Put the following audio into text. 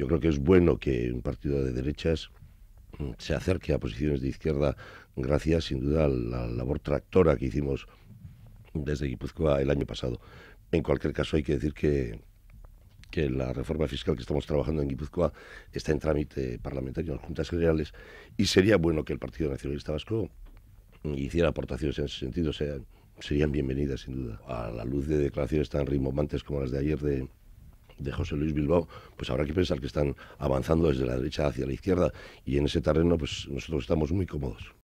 Yo creo que es bueno que un partido de derechas mm, se acerque a posiciones de izquierda gracias sin duda a la labor tractora que hicimos desde Guipúzcoa el año pasado. En cualquier caso hay que decir que, que la reforma fiscal que estamos trabajando en Guipúzcoa está en trámite parlamentario en las juntas generales y sería bueno que el Partido Nacionalista Vasco hiciera aportaciones en ese sentido, serían bienvenidas sin duda. A la luz de declaraciones tan rimbombantes como las de ayer de, de José Luis Bilbao, pues habrá que pensar que están avanzando desde la derecha hacia la izquierda y en ese terreno pues nosotros estamos muy cómodos.